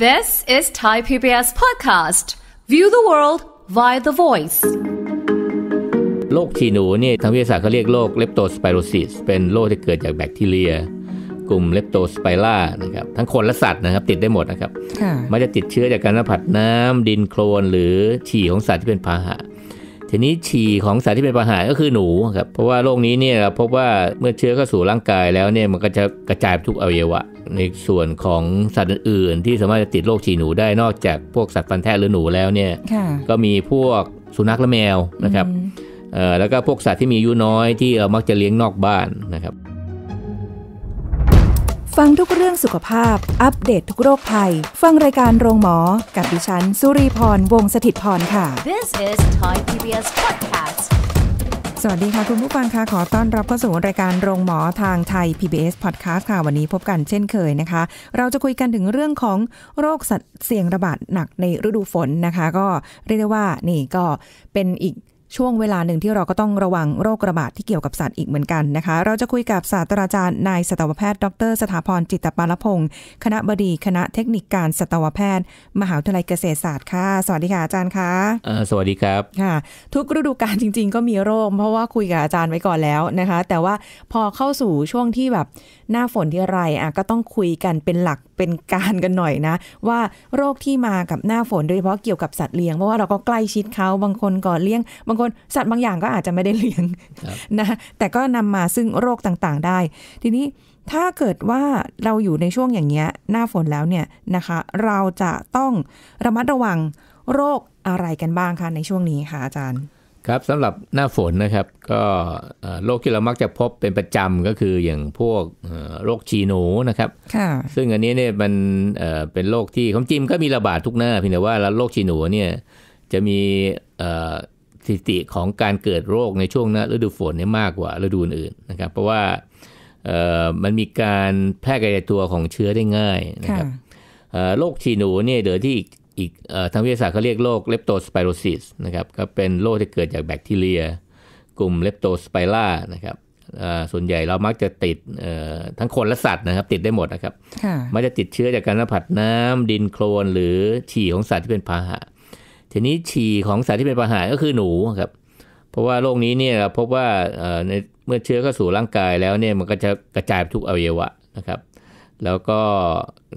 This is Thai PBS podcast. View the world via the voice. โรคฉี่หนูเนี่ยทางวิทยาศาสตร์เขาเรียกโรคเลปโตสไปโรซิสเป็นโรคที่เกิดจากแบคทีเรียกลุ่มเลปโตสไปล่านะครับทั้งคนและสัตว์นะครับติดได้หมดนะครับมันจะติดเชื้อจากการสัมผัสน้ำ ดินโคลนหรือฉี่ของสัตว์ที่เป็นพาหะทีนี้ฉี่ของสัตว์ที่เป็นปัญหาก็คือหนูครับเพราะว่าโรคนี้เนี่ยพบว่าเมื่อเชื้อเข้าสู่ร่างกายแล้วเนี่ยมันก็จะกระจายทุกอวัยวะในส่วนของสัตว์อื่นๆ ที่สามารถจะติดโรคฉี่หนูได้นอกจากพวกสัตว์ฟันแทะหรือหนูแล้วเนี่ยก็มีพวกสุนัขและแมวนะครับแล้วก็พวกสัตว์ที่มีอายุน้อยที่เรามักจะเลี้ยงนอกบ้านนะครับฟังทุกเรื่องสุขภาพ อัปเดตททุกโรคภัยฟังรายการโรงหมอกับดิฉัน สุรีพร วงศิตพรค่ะ This is Thai PBS Podcast สวัสดีค่ะ คุณผู้ฟังค่ะขอต้อนรับเข้าสู่รายการโรงหมอทางไทย PBS Podcast ค่ะ วันนี้พบกันเช่นเคยนะคะ เราจะคุยกันถึงเรื่องของโรคสัตว์เสี่ยงระบาดหนักในฤดูฝนนะคะ ก็เรียกได้ว่านี่ก็เป็นอีกช่วงเวลาหนึ่งที่เราก็ต้องระวังโรคระบาดที่เกี่ยวกับสัตว์อีกเหมือนกันนะคะ เราจะคุยกับศาสตราจารย์นายสัตวแพทย์ ดร สถาพรจิตปาลพงศ์คณะบดีคณะเทคนิคการสัตวแพทย์ มหาวิทยาลัยเกษตรศาสตร์ค่ะ สวัสดีค่ะอาจารย์ค่ะ สวัสดีครับค่ะ ทุกฤดูกาลจริงๆ ก็มีโรคเพราะว่าคุยกับอาจารย์ไว้ก่อนแล้วนะคะ แต่ว่าพอเข้าสู่ช่วงที่แบบหน้าฝนที่ไรอ่ะก็ต้องคุยกันเป็นหลักเป็นการกันหน่อยนะว่าโรคที่มากับหน้าฝน โดยเฉพาะเกี่ยวกับสัตว์เลี้ยงเพราะว่าเราก็ใกล้ชิดเขาบางคนก็เลี้ยงบางคนนสัตว์บางอย่างก็อาจจะไม่ได้เลี้ยงนะ แต่ก็นำมาซึ่งโรคต่างๆได้ ทีนี้ถ้าเกิดว่าเราอยู่ในช่วงอย่างเงี้ยหน้าฝนแล้วเนี่ยนะคะเราจะต้องระมัดระวังโรคอะไรกันบ้างคะในช่วงนี้คะอาจารย์ ครับสำหรับหน้าฝนนะครับ ก็โรคที่เรามักจะพบเป็นประจำก็คืออย่างพวกโรคชีโนนะครับ ซึ่งอันนี้เนี่ยมันเป็นโรคที่ความจริงก็มีระบาดทุกหน้าเพียงแต่ว่าโรคชีโนเนี่ยจะมีสถิติของการเกิดโรคในช่วงหน้นฤดูฝนเนี่ยมากกว่าฤดูอื่นนะครับเพราะว่ามันมีการแพร่กระจายตัวของเชื้อได้ง่ายนะครับโรคฉี่หนูเนี่ยเดี๋ยวที่อีกอีกทางวิทยาศาสตร์เขาเรียกโรคเลปโตสไปโรซิสนะครับก็เป็นโรคที่เกิดจากแบคทีเรียกลุ่มเลปโตสไปล่านะครับส่วนใหญ่เรามักจะติดทั้งคนและสัตว์นะครับติดได้หมดนะครับมันจะติดเชื้อจากการสัมผัสน้ำ ดินโคลนหรือฉี่ของสัตว์ที่เป็นพาหะทีนี้ฉี่ของสัตว์ที่เป็นปัญหารก็คือหนูครับ เพราะว่าโรคนี้เนี่ยพบว่าในเมื่อเชื้อเข้าสู่ร่างกายแล้วเนี่ยมันก็จะกระจายไปทุกอวัยวะนะครับ แล้วก็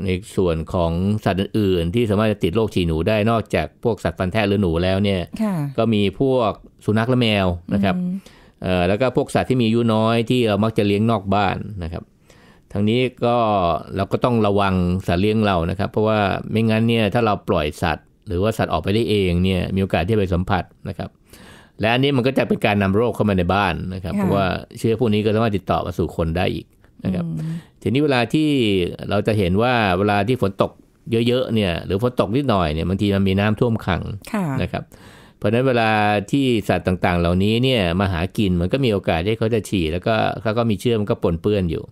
ในส่วนของสัตว์อื่นๆ ที่สามารถจะติดโรคฉี่หนูได้นอกจากพวกสัตว์ฟันแทะหรือหนูแล้วเนี่ยก็มีพวกสุนัขและแมวนะครับแล้วก็พวกสัตว์ที่มีอายุน้อยที่เรามักจะเลี้ยงนอกบ้านนะครับ ทั้งนี้ก็เราก็ต้องระวังสัตว์เลี้ยงเรานะครับ เพราะว่าไม่งั้นเนี่ยถ้าเราปล่อยสัตวหรือว่าสัตว์ออกไปได้เองเนี่ยมีโอกาสที่ไปสัมผัสนะครับ และอันนี้มันก็จะเป็นการนำโรคเข้ามาในบ้านนะครับ เพราะว่าเชื้อพวกนี้ก็สามารถติดต่อมาสู่คนได้อีกนะครับทีนี้เวลาที่เราจะเห็นว่าเวลาที่ฝนตกเยอะๆเนี่ยหรือฝนตกนิดหน่อยเนี่ยบางทีมันมีน้ำท่วมขังนะครับเพราะฉะนั้นเวลาที่สัตว์ต่างๆ เหล่านี้เนี่ยมาหากินมันก็มีโอกาสที่เขาจะฉี่แล้วก็เขาก็มีเชื้อมันก็ปนเปื้อนอยู่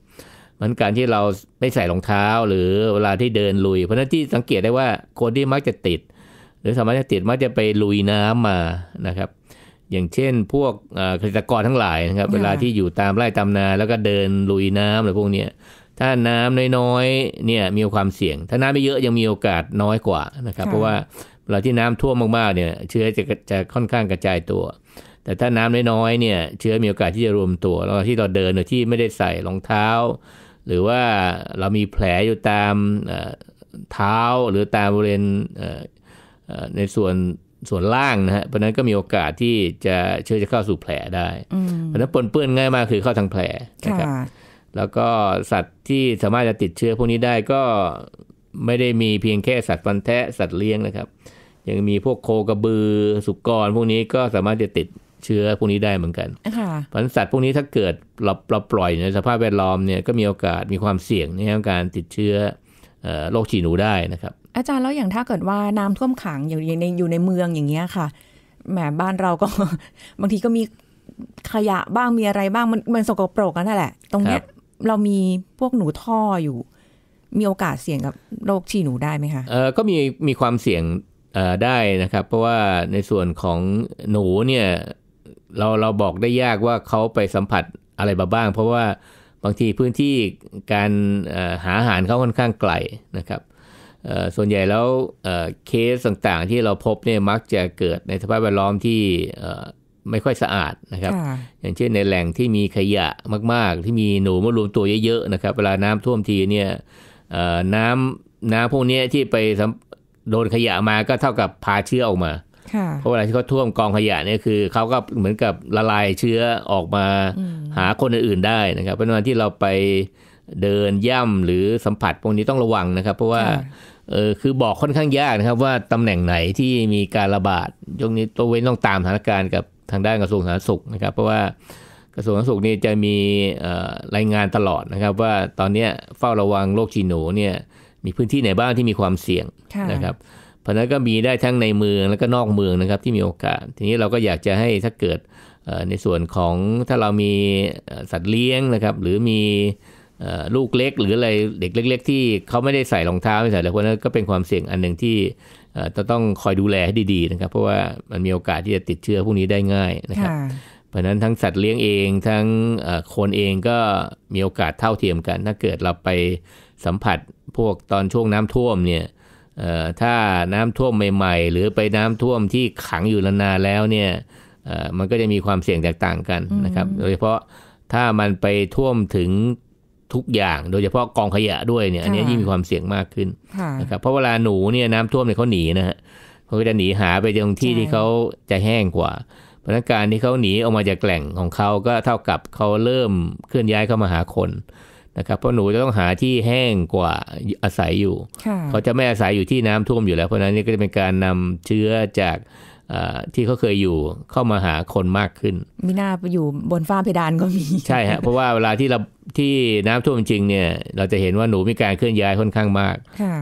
มันการที่เราไม่ใส่รองเท้า หรือเวลาที่เดินลุยเพราะนั้นที่สังเกตได้ว่าคนที่มักจะติดรือสามารถจะติดมักจะไปลุยน้ำมานะครับ อย่างเช่นพวกเกษตรกรทั้งหลายนะครับเวลาที่อยู่ตามไร่ตามนาแล้วก็เดินลุยน้ำหรือพวกเนี้ยถ้าน้ำน้อยๆเนี่ยมีความเสี่ยง ถ้าน้ำไม่เยอะยังมีโอกาสน้อยกว่านะครับเพราะว่าเวลาที่น้ำท่วมมาก ๆเนี่ยเชื้อจะจะค่อนข้างกระจายตัว แต่ถ้าน้ำน้อยๆเนี่ยเชื้อมีโอกาสที่จะรวมตัวแล้วที่เราเดินโดยที่ไม่ได้ใส่รองเท้า หรือว่าเรามีแผลอยู่ตามเท้าหรือตามบริเวณในส่วนส่วนล่างนะฮะเพราะนั้นก็มีโอกาสที่จะเชื้อจะเข้าสู่แผลได้เพราะนั้นปนเปื้อนง่ายมากคือเข้าทางแผลนะครับแล้วก็สัตว์ที่สามารถจะติดเชื้อพวกนี้ได้ก็ไม่ได้มีเพียงแค่สัตว์ฟันแทะสัตว์เลี้ยงนะครับ ยังมีพวกโคกระบือสุกรพวกนี้ก็สามารถจะติดเชื้อพวกนี้ได้เหมือนกันเพราะสัตว์พวกนี้ถ้าเกิดเราเราปล่อยในสภาพแวดล้อมเนี่ยก็มีโอกาสมีความเสี่ยงในการติดเชื้อโรคฉี่หนูได้นะครับอาจารย์แล้วอย่างถ้าเกิดว่าน้ำท่วมขังอยู่ในอยู่ในเมืองอย่างเงี้ยค่ะแหมบ้านเราก็บางทีก็มีขยะบ้างมีอะไรบ้าง มันมันสกปรกนั่นแหละ ตรงเนี้ยเรามีพวกหนูท่ออยู่ มีโอกาสเสี่ยงกับโรคฉี่หนูได้ไหมคะเออก็มีมีความเสี่ยงได้นะครับ เพราะว่าในส่วนของหนูเนี่ยเราเราบอกได้ยากว่าเขาไปสัมผัสอะไรบ้าง เพราะว่าบางทีพื้นที่การหาอาหารเขาค่อนข้างไกลนะครับส่วนใหญ่แล้วเคสต่างๆที่เราพบเนี่ยมักจะเกิดในสภาพแวดล้อมที่ไม่ค่อยสะอาดนะครับ อย่างเช่นในแหล่งที่มีขยะมาก ๆ ที่มีหนูมารวมตัวเยอะๆนะครับ เวลาน้ำท่วมทีเนี่ยน้ำน้ำพวกนี้ที่ไปโดนขยะมาก็เท่ากับพาเชื้อออกมาเพราะเวลาที่เขาท่วมกองขยะเนี่ยคือ เขาก็เหมือนกับละลายเชื้อออกมาหาคนอื่นๆได้นะครับเพราะนั้นที่เราไปเดินย่ำหรือสัมผัสพวกนี้ต้องระวังนะครับ เพราะว่าเออคือบอกค่อนข้างยากนะครับว่าตำแหน่งไหนที่มีการระบาดยุคนี้ตัวเว้นต้องตามสถานการณ์กับทางด้านกระทรวงสาธารณสุขนะครับเพราะว่ากระทรวงสาธารณสุขนี่จะมีรายงานตลอดนะครับ ว่าตอนนี้เฝ้าระวังโรคจีโนเนี่ยมีพื้นที่ไหนบ้างที่มีความเสี่ยงนะครับเพราะนั้นก็มีได้ทั้งในเมืองแล้วก็นอกเมืองนะครับที่มีโอกาส ทีนี้เราก็อยากจะให้ถ้าเกิดในส่วนของถ้าเรามีสัตว์เลี้ยงนะครับหรือมีลูกเล็กหรืออะไรเด็กเล็กๆ ที่เขาไม่ได้ใส่รองเท้าไม่ใส่อะไรพวกนั้นก็เป็นความเสี่ยงอันหนึ่งที่จะต้องคอยดูแลให้ดีๆนะครับ เพราะว่ามันมีโอกาสที่จะติดเชื้อพวกนี้ได้ง่ายนะครับ เพราะนั้นทั้งสัตว์เลี้ยงเองทั้งคนเองก็มีโอกาสเท่าเทียมกันถ้าเกิดเราไปสัมผัสพวกตอนช่วงน้ำท่วมเนี่ยถ้าน้ำท่วมใหม่ๆ หรือไปน้ำท่วมที่ขังอยู่นานๆแล้วเนี่ยมันก็จะมีความเสี่ยงแตกต่างกันนะครับโดยเฉพาะถ้ามันไปท่วมถึงทุกอย่างโดยเฉพาะกองขยะด้วยเนี่ยอันนี้ยิ่งมีความเสี่ยงมากขึ้นนะครับ เพราะเวลาหนูเนี่ยน้ำท่วมเนี่ยเขาหนีนะฮะเขาจะหนีหาไปตรงที่ที่เขาจะแห้งกว่าพนันการที่เขาหนีออกมาจากแหล่งของเขาก็เท่ากับเขาเริ่มเคลื่อนย้ายเข้ามาหาคนนะครับ เพราะหนูจะต้องหาที่แห้งกว่า อาศัยอยู่เขาจะไม่อาศัยอยู่ที่น้ำท่วมอยู่แล้วเพราะนั้นนี่ก็จะเป็นการนำเชื้อจากที่เขาเคยอยู่เข้ามาหาคนมากขึ้นมิน่าไปอยู่บนฟ้าเพดานก็มีใช่ฮะเพราะว่าเวลาที่เราที่น้ำท่วมจริงเนี่ยเราจะเห็นว่าหนูมีการเคลื่อนย้ายค่อนข้างมาก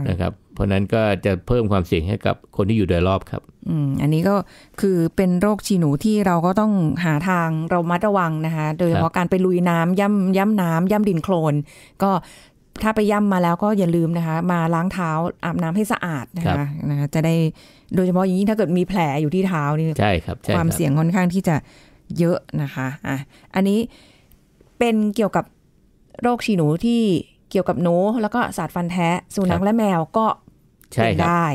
นะครับเพราะนั้นก็จะเพิ่มความเสี่ยงให้กับคนที่อยู่โดยรอบครับ อืมอันนี้ก็คือเป็นโรคชีหนูที่เราก็ต้องหาทางเรามัดระวังนะคะโดยเฉพาะการไปลุยน้ำย่ำย่ำน้ำย่ำดินโคลนก็ถ้าไปย่ำมาแล้วก็อย่าลืมนะคะ มาล้างเท้าอาบน้ำให้สะอาดนะคะนะคะจะได้โดยเฉพาะอย่างยิ่งถ้าเกิดมีแผลอยู่ที่เท้านี่ใช่ครับความเสี่ยงค่อนข้างที่จะเยอะนะคะอ่ะอันนี้เป็นเกี่ยวกับโรคฉี่หนูที่เกี่ยวกับหนูแล้วก็สัตว์ฟันแท้สุนัขและแมวก็เป็นได้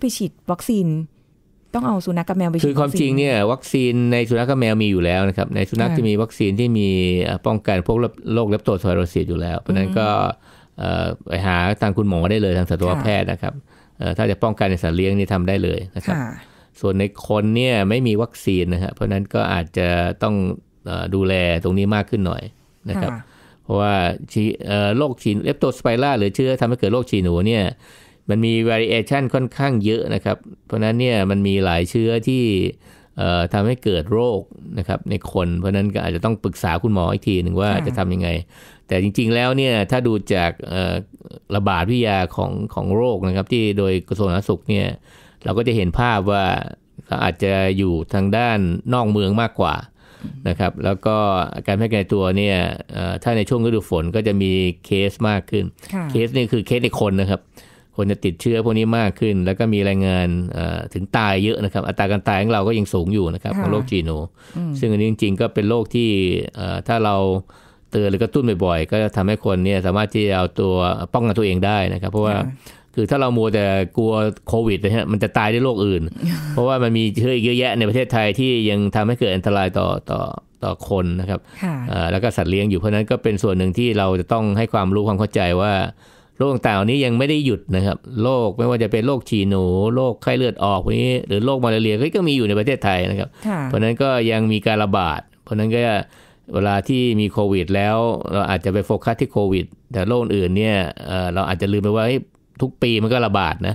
ไปฉีดวัคซีน้องเอาสุนัขกับแมวไปคือความจริงเนี่ยวัคซีนในสุนัขกับแมวมีอยู่แล้วนะครับ ในสุนัขที่มีวัคซีนที่มีป้องกันพวกโรคเลปโตไซโรซิสอยู่แล้วเพราะนั้นก็ไปหาทางคุณหมอได้เลยทางสัตวแพทย์นะครับถ้าจะป้องกันในสัตว์เลี้ยงนี่ทำได้เลยนะครับ ส่วนในคนเนี่ยไม่มีวัคซีนนะครับเพราะนั้นก็อาจจะต้องดูแลตรงนี้มากขึ้นหน่อยนะครับ เพราะว่าโรคชีนเลปโตสไปร่าหรือเชื้อทำให้เกิดโรคชีหนูเนี่ยมันมี variation ค่อนข้างเยอะนะครับ เพราะนั้นเนี่ยมันมีหลายเชื้อที่ทำให้เกิดโรคนะครับ ในคน เพราะนั้นก็อาจจะต้องปรึกษาคุณหมออีกทีหนึ่งว่าจะทำยังไง แต่จริง ๆแล้วเนี่ยถ้าดูจากระบาดวิทยาของของโรคนะครับ ที่โดยกระทรวงสาธารณสุขเนี่ยเราก็จะเห็นภาพว่าเขาอาจจะอยู่ทางด้านนอกเมืองมากกว่านะครับ แล้วก็การแพร่กระจายตัวเนี่ยถ้าในช่วงฤดูฝนก็จะมีเคสมากขึ้นเคสนี่คือเคสในคนนะครับคนจะติดเชื้อพวกนี้มากขึ้น แล้วก็มีรายงานถึงตายเยอะนะครับ อัตราการตายของเราก็ยังสูงอยู่นะครับ ของโรคจีโนซึ่งอันนี้จริงๆก็เป็นโรคที่ถ้าเราเตือนหรือกระตุ้นบ่อยๆ ก็จะทำให้คนเนี่ยสามารถที่จะเอาตัวป้องกันตัวเองได้นะครับ เพราะว่าคือถ้าเรามัวแต่กลัวโควิดนะฮะมันจะตายด้วยโรคอื่น เพราะว่ามันมีเชื้ออีกเยอะแยะในประเทศไทยที่ยังทำให้เกิดอันตรายต่อต่อต่อคนนะครับแล้วก็สัตว์เลี้ยงอยู่เพราะนั้นก็เป็นส่วนหนึ่งที่เราจะต้องให้ความรู้ความเข้าใจว่าโรคต่างๆนี้ยังไม่ได้หยุดนะครับ โรคไม่ว่าจะเป็นโรคฉี่หนู โรคไข้เลือดออกพวกนี้ หรือโรคมาลาเรียก็มีอยู่ในประเทศไทยนะครับ เพราะนั้นก็ยังมีการระบาด เพราะนั้นก็เวลาที่มีโควิดแล้วเราอาจจะไปโฟกัสที่โควิด แต่โรคอื่นเนี่ยเราอาจจะลืมไปว่าทุกปีมันก็ระบาดนะ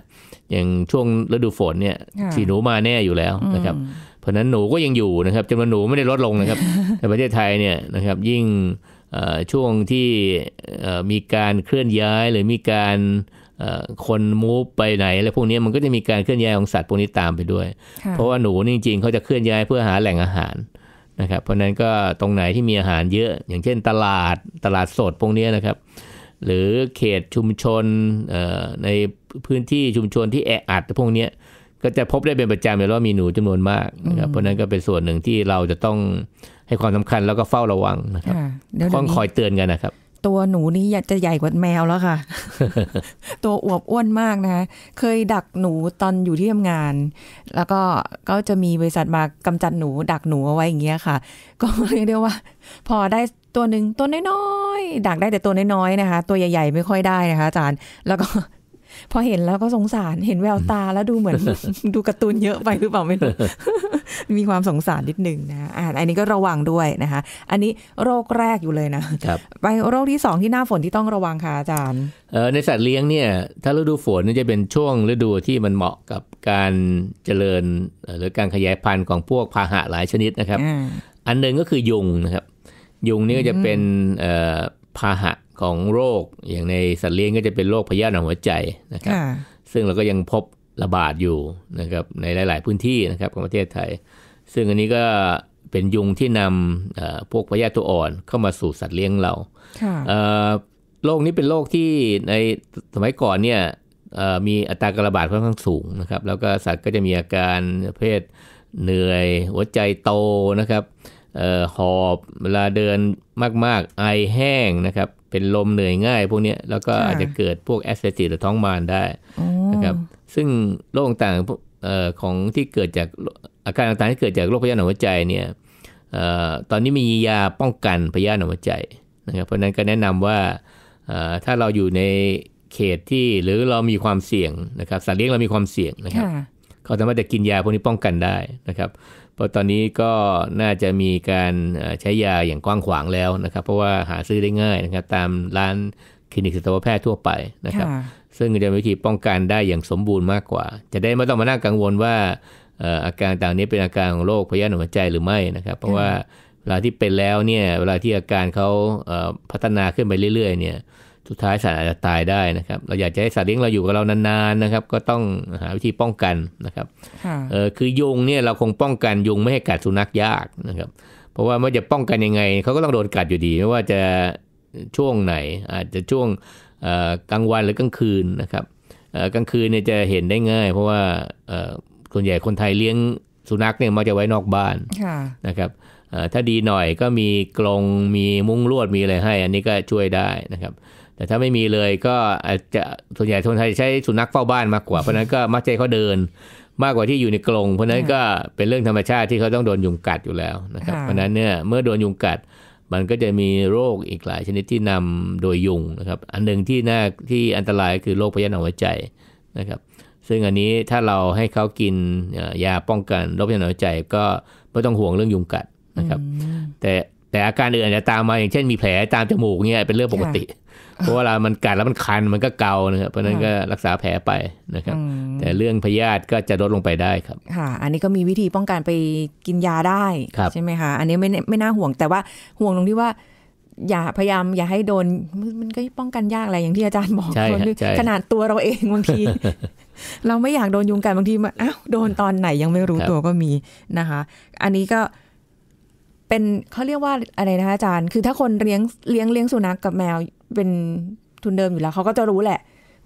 อย่างช่วงฤดูฝนเนี่ยฉี่หนูมาแน่อยู่แล้วนะครับ เพราะนั้นหนูก็ยังอยู่นะครับจำนวนหนูไม่ได้ลดลงนะครับ ในประเทศไทยเนี่ยนะครับยิ่งช่วงที่มีการเคลื่อนย้ายหรือมีการคนมูฟไปไหนอะไรพวกนี้มันก็จะมีการเคลื่อนย้ายของสัตว์พวกนี้ตามไปด้วย เพราะว่าหนูจริงๆเขาจะเคลื่อนย้ายเพื่อหาแหล่งอาหารนะครับเพราะนั้นก็ตรงไหนที่มีอาหารเยอะ อย่างเช่น ตลาดตลาดสดพวกนี้นะครับหรือเขตชุมชนในพื้นที่ชุมชนที่แออัดพวกนี้ก็จะพบได้เป็นประจำเลยว่ามีหนูจำนวนมากนะครับเพราะนั้นก็เป็นส่วนหนึ่งที่เราจะต้องให้ความสำคัญแล้วก็เฝ้าระวังนะครับต้องคอยเตือนกันนะครับ ตัวหนูนี่จะใหญ่กว่าแมวแล้วค่ะ ตัวอวบอ้วนมากนะคะเคยดักหนูตอนอยู่ที่ทำงาน แล้วก็ก็จะมีบริษัทมากำจัดหนู ดักหนูเอาไว้อย่างเงี้ยค่ะ ก็เรียกได้ว่า พอได้ตัวหนึ่งตัวน้อยๆดักได้แต่ตัวน้อยๆนะคะ ตัวใหญ่ๆไม่ค่อยได้นะคะอาจารย์แล้วก็พอเห็นแล้วก็สงสาร เห็นแววตาแล้วดูเหมือนดูการ์ตูนเยอะไปหรือเปล่าไม่รู้มีความสงสารนิดหนึ่งนะอ่าอันนี้ก็ระวังด้วยนะคะอันนี้โรคแรกอยู่เลยนะไปโรคที่สองที่หน้าฝนที่ต้องระวังค่ะอาจารย์เออ่ในสัตว์เลี้ยงเนี่ยถ้าฤดูฝนนี่จะเป็นช่วงฤดูที่มันเหมาะกับการเจริญหรือการขยายพันธุ์ของพวกพาหะหลายชนิดนะครับ อันหนึ่งก็คือยุงนะครับยุงนี่ก็จะเป็นพาหะของโรคอย่างในสัตว์เลี้ยงก็จะเป็นโรคพยาธิหัวใจนะครับ ซึ่งเราก็ยังพบระบาดอยู่นะครับในหลาย ๆ พื้นที่นะครับของประเทศไทย ซึ่งอันนี้ก็เป็นยุงที่นำพวกพยาธิตัวอ่อนเข้ามาสู่สัตว์เลี้ยงเราโรคนี้เป็นโรคที่ในสมัยก่อนเนี่ยมีอัตราการระบาดค่อนข้างสูงนะครับ แล้วก็สัตว์ก็จะมีอาการเพศเหนื่อย หัวใจโตนะครับหอบเวลาเดินมาก ๆ ไอแห้งนะครับเป็นลมเหนื่อยง่าย พวกนี้แล้วก็อาจจะเกิดพวกแอสเซติหรือท้องมารได้นะครับซึ่งโรคต่างๆของที่เกิดจากอาการต่างๆ ที่เกิดจากโรคพยาธิหนองหัวใจเนี่ยตอนนี้มียาป้องกันพยาธิหนองหัวใจนะครับ เพราะนั้นก็แนะนำว่าถ้าเราอยู่ในเขตที่หรือเรามีความเสี่ยงนะครับสัตว์เลี้ยงเรามีความเสี่ยงนะครับ เขาสามารถจะกินยาพวกนี้ป้องกันได้นะครับราะตอนนี้ก็น่าจะมีการใช้ยาอย่างกว้างขวางแล้วนะครับ เพราะว่าหาซื้อได้ง่ายนะครับตามร้านคลินิกสัตวแพทย์ทั่วไปนะครับ ซึ่งจะมีวิธีป้องกันได้อย่างสมบูรณ์มากกว่า จะได้ไม่ต้องมานั่งกังวลว่าอาการต่างนี้เป็นอาการของโรคพยาธิหัวใจหรือไม่นะครับ เพราะว่าเวลาที่เป็นแล้วเนี่ยเวลาที่อาการเขาพัฒนาขึ้นไปเรื่อยๆเนี่ยสุดท้ายสัตว์อาจจะตายได้นะครับ เราอยากจะให้สัตว์เลี้ยงเราอยู่กับเรานานๆนะครับ ก็ต้องหาวิธีป้องกันนะครับเออคือยุงเนี่ยเราคงป้องกันยุงไม่ให้กัดสุนัขยากนะครับ เพราะว่าไม่จะป้องกันยังไงเขาก็ต้องโดนกัดอยู่ดีไม่ว่าจะช่วงไหนอาจจะช่วงกลางวันหรือกลางคืนนะครับกลางคืนเนี่ยจะเห็นได้ง่าย เพราะว่าส่วนใหญ่คนไทยเลี้ยงสุนัขเนี่ยมักจะไว้นอกบ้านนะครับถ้าดีหน่อยก็มีกรง มีมุ้งลวดมีอะไรให้ อันนี้ก็ช่วยได้นะครับแต่ถ้าไม่มีเลยก็อาจจะส่วนใหญ่คนไทยใช้สุนัขเฝ้าบ้านมากกว่า เพราะนั้นก็มักจะเขาเดินมากกว่าที่อยู่ในกรงเพราะนั้นก็เป็นเรื่องธรรมชาติที่เขาต้องโดนยุงกัดอยู่แล้วนะครับเพราะนั้นเนี่ยเมื่อโดนยุงกัด มันก็จะมีโรคอีกหลายชนิดที่นำโดยยุงนะครับอันหนึ่งที่น่าที่อันตรายคือโรคพยาธิหัวใจนะครับซึ่งอันนี้ถ้าเราให้เขากินยาป้องกันโรคพยาธิหัวใจก็ไม่ต้องห่วงเรื่องยุงกัดนะครับแต่แต่อาการอื่นจะตามมาอย่างเช่น มีแผลตามจมูกเนี่ยเป็นเรื่องปกติ เพราะเวลามันกัดแล้วมันคันมันก็เกานะครับเพราะนั้นก็รักษาแผลไปนะครับ แต่เรื่องพยาธิก็จะลดลงไปได้ครับ ค่ะ อันนี้ก็มีวิธีป้องกันไปกินยาได้ใช่ไหมคะอันนี้ไม่ไม่น่าห่วง แต่ว่าห่วงตรงที่ว่า อย่าพยายามอย่าให้โดนมันก็ป้องกันยากอะไรอย่างที่อาจารย์บอกขนาดตัวเราเองบางที เราไม่อยากโดนยุงกัดบางทีมาอ้าวโดนตอนไหนยังไม่รู้ตัวก็มีนะคะ อันนี้ก็เป็นเขาเรียกว่าอะไรนะคะอาจารย์ คือถ้าคนเลี้ยงเลี้ยงเลี้ยงสุนัขกกับแมวเป็นทุนเดิมอยู่แล้ว เขาก็จะรู้แหละ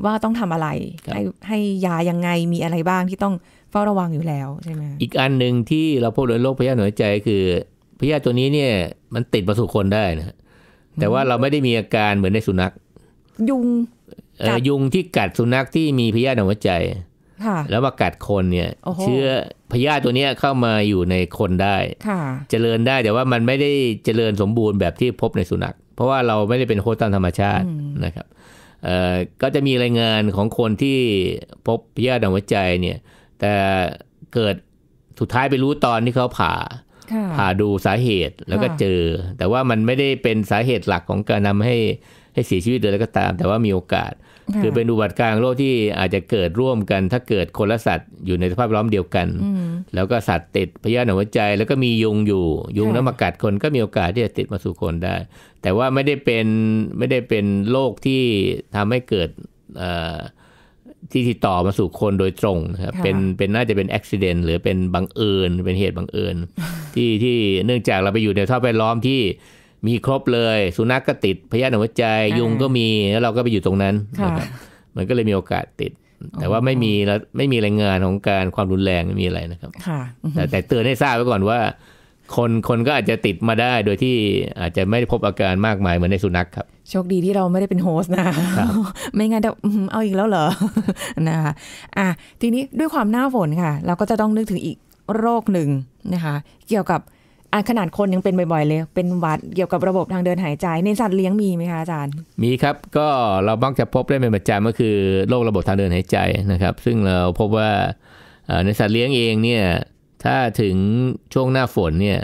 ว่าต้องทำอะไรให้ให้ยายังไงมีอะไรบ้างที่ต้องเฝ้าระวังอยู่แล้วใช่ไหมอีกอันหนึ่งที่เราพบโดยโรคพยาธิหน่วใจ คือพยาธิตัวนี้เนี่ยมันติดมาสู่คนได้นะแต่ว่าเราไม่ได้มีอาการเหมือนในสุนัขยุงยุงที่กัดสุนัขที่มีพยาธิหน่วใจแล้วมากัดคนเนี่ยเชื้อพยาธิตัวนี้เข้ามาอยู่ในคนได้ เจริญได้ แต่ว่ามันไม่ได้เจริญสมบูรณ์แบบที่พบในสุนัขเพราะว่าเราไม่ได้เป็นโคตรตามธรรมชาตินะครับก็จะมีรายงานของคนที่พบพยาธิดังหัวใจเนี่ย แต่เกิดสุดท้ายไปรู้ตอนที่เขาผ่า ผ่าดูสาเหตุแล้วก็เจอ แต่ว่ามันไม่ได้เป็นสาเหตุหลักของการนำให้ให้เสียชีวิตเลยแล้วก็ตาม แต่ว่ามีโอกาสคือเป็นอุบัติการ์โรคที่อาจจะเกิดร่วมกัน ถ้าเกิดคนและสัตว์อยู่ในสภาพล้อมเดียวกันแล้วก็สัตว์ติดพยาธิหัวใจแล้วก็มียุงอยู่ยุงน้ำมากัดคนก็มีโอกาสที่จะติดมาสู่คนได้ แต่ว่าไม่ได้เป็นไม่ได้เป็นโรคที่ทำให้เกิดที่ติดต่อมาสู่คนโดยตรงครับเป็นเป็นน่าจะเป็นอุบิเหตุหรือเป็นบังเอิญเป็นเหตุบังเอิญที่ที่เนื่องจากเราไปอยู่ในท่าแวดล้อมที่มีครบเลย สุนัขกก็ติดพยาธิหัวใจยุงก็มีแล้วเราก็ไปอยู่ตรงนั้นนะครับมันก็เลยมีโอกาสติด แต่ว่าไม่มีแล้วไม่มีรายงานของการความรุนแรงไม่มีอะไรนะครับแต่แต่เตือนให้ทราบไว้ก่อนว่า คนคนก็อาจจะติดมาได้โดยที่อาจจะไม่ได้พบอาการมากมายเหมือนในสุนัขครับโชคดีที่เราไม่ได้เป็นโฮสนะ ไม่งั้นเอาอีกแล้วเหรอนะคะอ่ะทีนี้ด้วยความหน้าฝนค่ะ เราก็จะต้องนึกถึงอีกโรคหนึ่งนะคะ เกี่ยวกับขนาดคนยังเป็นบ่อยๆเลย เป็นหวัดเกี่ยวกับระบบทางเดินหายใจในสัตว์เลี้ยงมีไหมคะอาจารย์ มีครับ ก็เราบังจะพบได้เป็นประจำก็คือโรคระบบทางเดินหายใจนะครับ ซึ่งเราพบว่าในสัตว์เลี้ยงเองเนี่ย ถ้าถึงช่วงหน้าฝนเนี่ย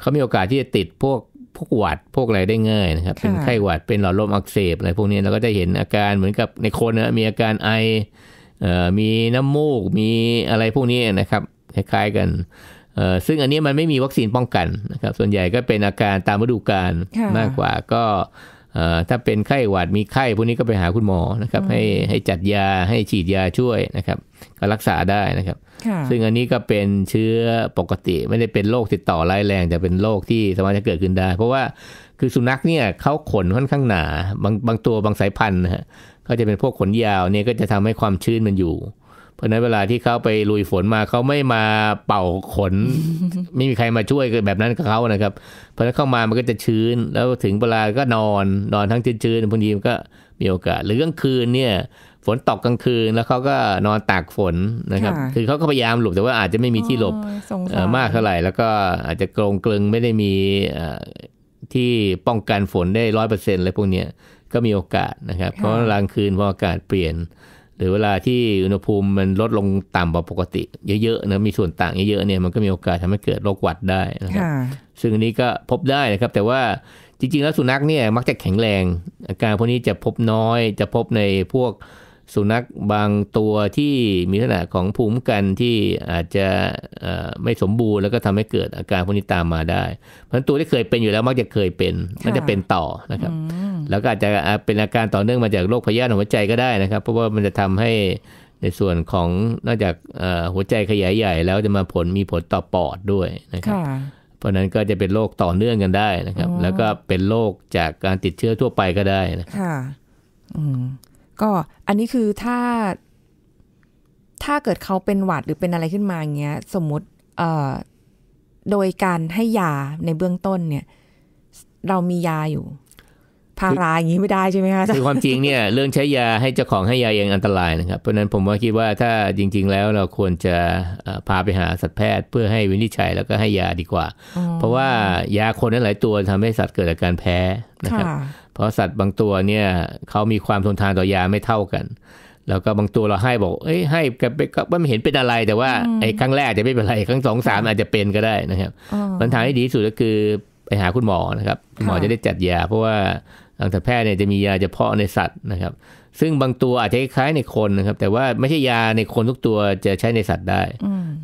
เขามีโอกาสที่จะติดพวกพวกหวัดพวกอะไรได้ง่ายนะครับ เป็นไข้หวัด เป็นหลอดลมอักเสบอะไรพวกนี้ เราก็จะเห็นอาการเหมือนกับในคนนะมีอาการไอมีน้ำมูก มีอะไรพวกนี้นะครับคล้ายๆกันซึ่งอันนี้มันไม่มีวัคซีนป้องกันนะครับ ส่วนใหญ่ก็เป็นอาการตามฤดูกาลมากกว่า ก็ถ้าเป็นไข้หวัดมีไข้พวกนี้ก็ไปหาคุณหมอนะครับให้ให้จัดยาให้ฉีดยาช่วยนะครับก็รักษาได้นะครับ ซึ่งอันนี้ก็เป็นเชื้อปกติ ไม่ได้เป็นโรคติดต่อร้ายแรงแต่เป็นโรคที่สามารถจะเกิดขึ้นได้ เพราะว่าคือสุนัขเนี่ยเขาขนค่อนข้างหนาบางบางตัวบางสายพันธุ์นะฮะก็จะเป็นพวกขนยาวเนี่ยก็จะทำให้ความชื้นมันอยู่เพราะนั้นเวลาที่เขาไปลุยฝนมาเขาไม่มาเป่าขน ไม่มีใครมาช่วยแบบนั้นกับเขานะครับ เพราะนั้นเข้ามามันก็จะชื้นแล้วถึงเวลาก็นอนนอนทั้งชื้นๆบางทีมันก็มีโอกาสหรือกลางคืนเนี่ยฝนตกกลางคืนแล้วเขาก็นอนตากฝนนะครับ คือเขาก็พยายามหลบแต่ว่าอาจจะไม่มีที่หลบมากเท่าไหร่แล้วก็อาจจะกรงกลึงไม่ได้มีที่ป้องกันฝนได้ร้อยเปอร์เซ็นต์อะไรพวกนี้ก็มีโอกาสนะครับ เพราะกลางคืนพออากาศเปลี่ยนรือเวลาที่อุณหภูมิมันลดลงต่ำกว่าปกติเยอะๆนะมีส่วนต่างเยอะๆเนี่ยมันก็มีโอกาสทำให้เกิดโรคหวัดได้นะครับซึ่งอันนี้ก็พบได้นะครับแต่ว่าจริง ๆ แล้วสุนัขเนี่ยมักจะแข็งแรง อาการพวกนี้จะพบน้อยจะพบในพวกสุนัขบางตัวที่มีลักษณะของภูมิกันที่อาจจะไม่สมบูรณ์แล้วก็ทำให้เกิดอาการพวกนี้ตามมาได้เพราะตัวที่เคยเป็นอยู่แล้วมักจะเคยเป็นมันจะเป็นต่อนะครับแล้วก็อาจจะเป็นอาการต่อเนื่องมาจากโรคพยาธิหัวใจก็ได้นะครับ เพราะว่ามันจะทำให้ในส่วนของนอกจากหัวใจขยายใหญ่ แล้วจะมาผลมีผลต่อปอดด้วยนะครับพราะนั้นก็จะเป็นโรคต่อเนื่องกันได้นะครับ แล้วก็เป็นโรคจากการติดเชื้อทั่วไปก็ได้นะค่ะก็อันนี้คือถ้าถ้าเกิดเขาเป็นหวัดหรือเป็นอะไรขึ้นมาอย่างเงี้ย สมมติเอ่อโดยการให้ยาในเบื้องต้นเนี่ย เรามียาอยู่พาราอย่างนี้ไม่ได้ใช่ไหมคะคือความจริงเนี่ยเรื่องใช้ยาให้เจ้าของให้ยาเองอันตรายนะครับ เพราะนั้นผมว่าคิดว่าถ้าจริง ๆ แล้วเราควรจะพาไปหาสัตวแพทย์ เพื่อให้วินิจฉัยแล้วก็ให้ยาดีกว่า เพราะว่ายาคนนั้นหลายตัวทำให้สัตว์เกิดอาการแพ้นะครับเพราะสัตว์บางตัวเนี่ยเขามีความทนทานต่อยาไม่เท่ากัน แล้วก็บางตัวเราให้บอก เอ้ยให้กัก็ไม่เห็นเป็นอะไรแต่ว่าไอ้ครั้งแรกจะไม่เป็นไร ครั้งสองสามอาจจะเป็นก็ได้นะครับปัญหาที่ดีสุดก็คือไปหาคุณหมอนะครับ หมอจะได้จัดยา เพราะว่าทางแพทย์เนี่ยจะมียาเฉพาะในสัตว์นะครับ ซึ่งบางตัวอาจจะคล้ายในคนนะครับ แต่ว่าไม่ใช่ยาในคนทุกตัวจะใช้ในสัตว์ได้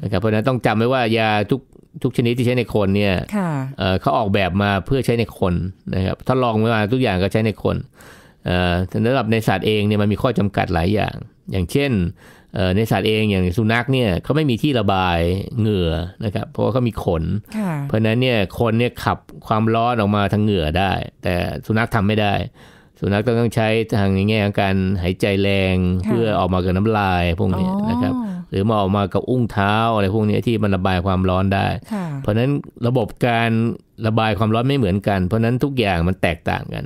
นะครับ เพราะนั้นต้องจำไว้ว่ายาทุกทุกชนิดที่ใช้ในคนเนี่ย เขาออกแบบมาเพื่อใช้ในคนนะครับ ถ้าลองมาทุกอย่างก็ใช้ในคนสำหรับในสัตว์เองเนี่ยมันมีข้อจำกัดหลายอย่าง อย่างเช่น ในสัตว์เองอย่างสุนัขเนี่ยเขาไม่มีที่ระบายเหงื่อนะครับ เพราะว่าเขามีขน เพราะนั้นเนี่ยคนเนี่ยขับความร้อน ออกมาทางเหงื่อได้ แต่สุนัขทำไม่ได้ สุนัขต้องใช้ทางย่แง่ของการหายใจแรงเพื่อออกมากับน้ำลายพวกนี้นะครับหรือมาออกมากับอุ้งเท้าอะไรพวกนี้ที่มันระบายความร้อนได้ เพราะนั้นระบบการระบายความร้อนไม่เหมือนกัน เพราะนั้นทุกอย่างมันแตกต่างกัน